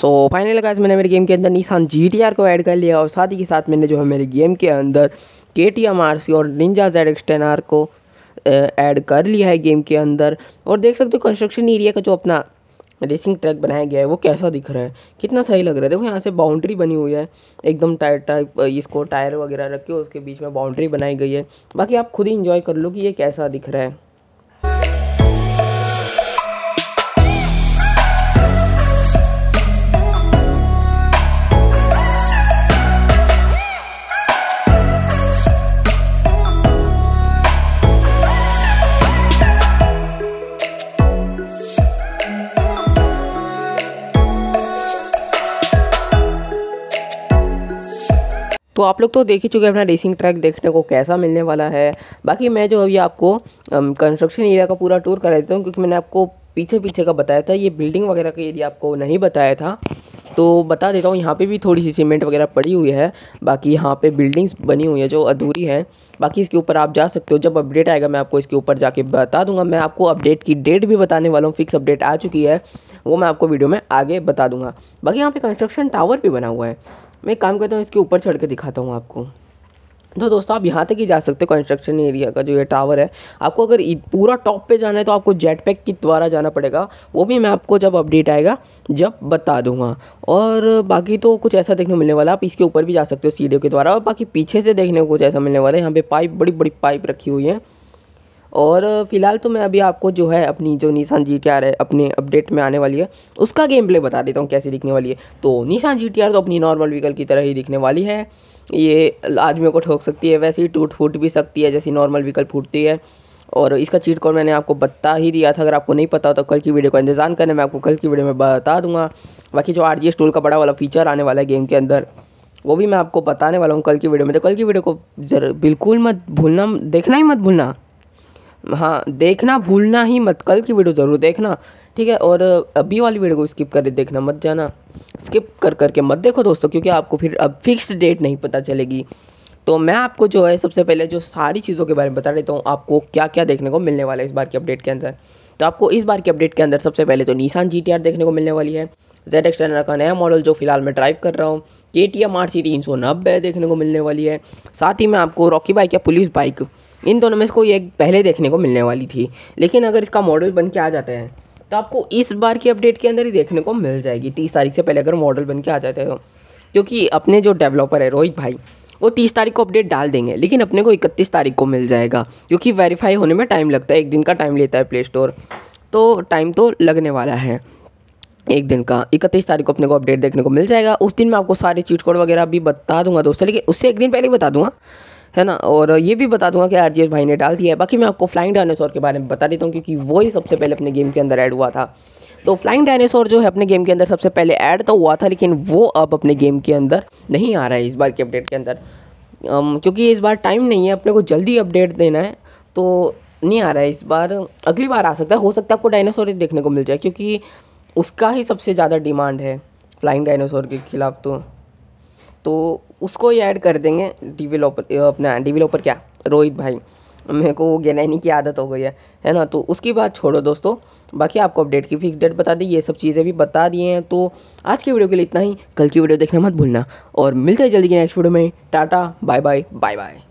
so final guys मैंने मेरे game के अंदर निशान जी को ऐड कर लिया और साथ ही के साथ मैंने जो है मेरे गेम के अंदर के टी एम आर सी और निंजा जेड एक्सटेन आर को ऐड कर लिया है गेम के अंदर और देख सकते हो कंस्ट्रक्शन एरिया का जो अपना रेसिंग ट्रैक बनाया गया है वो कैसा दिख रहा है कितना सही लग रहा है देखो यहाँ से बाउंड्री बनी हुई है एकदम टायर टाइप इसको टायर वगैरह रख के उसके बीच में बाउंड्री बनाई गई है बाकी आप खुद ही इंजॉय कर लो कि ये कैसा दिख रहा है तो आप लोग तो देख ही चुके हैं अपना रेसिंग ट्रैक देखने को कैसा मिलने वाला है बाकी मैं जो अभी आपको कंस्ट्रक्शन एरिया का पूरा टूर करा देता हूँ क्योंकि मैंने आपको पीछे पीछे का बताया था ये बिल्डिंग वगैरह का एरिया आपको नहीं बताया था तो बता देता हूँ यहाँ पे भी थोड़ी सी सीमेंट वगैरह पड़ी हुई है बाकी यहाँ पे बिल्डिंग्स बनी हुई है जो अधूरी हैं बाकी इसके ऊपर आप जा सकते हो जब अपडेट आएगा मैं आपको इसके ऊपर जाके बता दूंगा मैं आपको अपडेट की डेट भी बताने वाला हूँ फिक्स अपडेट आ चुकी है वो मैं आपको वीडियो में आगे बता दूंगा बाकी यहाँ पे कंस्ट्रक्शन टावर भी बना हुआ है मैं काम करता हूँ इसके ऊपर चढ़ के दिखाता हूँ आपको तो दोस्तों आप यहाँ तक ही जा सकते हो कंस्ट्रक्शन एरिया का जो ये टावर है आपको अगर पूरा टॉप पे जाना है तो आपको जेट पैक के द्वारा जाना पड़ेगा वो भी मैं आपको जब अपडेट आएगा जब बता दूंगा और बाकी तो कुछ ऐसा देखने मिलने वाला आप इसके ऊपर भी जा सकते हो सीढ़ियों के द्वारा और बाकी पीछे से देखने को कुछ ऐसा मिलने वाला है यहाँ पे पाइप बड़ी बड़ी पाइप रखी हुई है और फिलहाल तो मैं अभी आपको जो है अपनी जो निशान जी टी आर है अपने अपडेट में आने वाली है उसका गेम प्ले बता देता हूँ कैसी दिखने वाली है तो निशान जी टी आर तो अपनी नॉर्मल व्हीकल की तरह ही दिखने वाली है ये आदमियों को ठोक सकती है वैसे ही टूट फूट भी सकती है जैसी नॉर्मल व्हीकल फूटती है और इसका चीट कोड मैंने आपको बता ही दिया था अगर आपको नहीं पता तो कल की वीडियो का इंतजार करें मैं आपको कल की वीडियो में बता दूंगा बाकी जो आर जी टूल का बड़ा वाला फीचर आने वाला है गेम के अंदर वो भी मैं आपको बताने वाला हूँ कल की वीडियो में तो कल की वीडियो को जरूर बिल्कुल मत भूलना देखना ही मत भूलना हाँ देखना भूलना ही मत कल की वीडियो ज़रूर देखना ठीक है और अभी वाली वीडियो को स्किप कर देखना मत जाना स्किप कर करके मत देखो दोस्तों क्योंकि आपको फिर अब फिक्स्ड डेट नहीं पता चलेगी तो मैं आपको जो है सबसे पहले जो सारी चीज़ों के बारे में बता देता हूँ आपको क्या क्या देखने को मिलने वाला है इस बार की अपडेट के अंदर तो आपको इस बार की अपडेट के अंदर सबसे पहले तो निशान जी देखने को मिलने वाली है जेड एक्स का नया मॉडल जो फिलहाल मैं ड्राइव कर रहा हूँ के टी एम आर सी तीन सौ नब्बे देखने को मिलने वाली है साथ ही में आपको रॉकी बाइक या पुलिस बाइक इन दोनों में इसको ये एक पहले देखने को मिलने वाली थी लेकिन अगर इसका मॉडल बन के आ जाता है तो आपको इस बार की अपडेट के अंदर ही देखने को मिल जाएगी तीस तारीख से पहले अगर मॉडल बन के आ जाते तो क्योंकि अपने जो डेवलपर है रोहित भाई वो तीस तारीख को अपडेट डाल देंगे लेकिन अपने को इकतीस तारीख को मिल जाएगा क्योंकि वेरीफाई होने में टाइम लगता है एक दिन का टाइम लेता है प्ले स्टोर तो टाइम तो लगने वाला है एक दिन का इकतीस तारीख को अपने को अपडेट देखने को मिल जाएगा उस दिन मैं आपको सारे चीट कोड वगैरह भी बता दूंगा दोस्तों लेकिन उससे एक दिन पहले ही बता दूंगा है ना और ये भी बता दूंगा कि आर भाई ने डाल दिया है बाकी मैं आपको फ्लाइंग डायनासोर के बारे में बता देता हूँ क्योंकि वही सबसे पहले अपने गेम के अंदर ऐड हुआ था तो फ्लाइंग डायनासोर जो है अपने गेम के अंदर सबसे पहले ऐड तो हुआ था लेकिन वो अब अपने गेम के अंदर नहीं आ रहा है इस बार के अपडेट के अंदर um, क्योंकि इस बार टाइम नहीं है अपने को जल्दी अपडेट देना है तो नहीं आ रहा है इस बार अगली बार आ सकता है हो सकता है आपको डायनासोर देखने को मिल जाए क्योंकि उसका ही सबसे ज़्यादा डिमांड है फ्लाइंग डायनासोर के खिलाफ तो तो उसको ही ऐड कर देंगे डिवेलोपर अपना डिवेलोपर क्या रोहित भाई मेरे को वो गैनाइनी की आदत हो गई है है ना तो उसकी बात छोड़ो दोस्तों बाकी आपको अपडेट की फिक्स डेट बता दी ये सब चीज़ें भी बता दिए हैं तो आज की वीडियो के लिए इतना ही कल की वीडियो देखना मत भूलना और मिलते हैं जल्दी के नेक्स्ट वीडियो में tata bye bye bye bye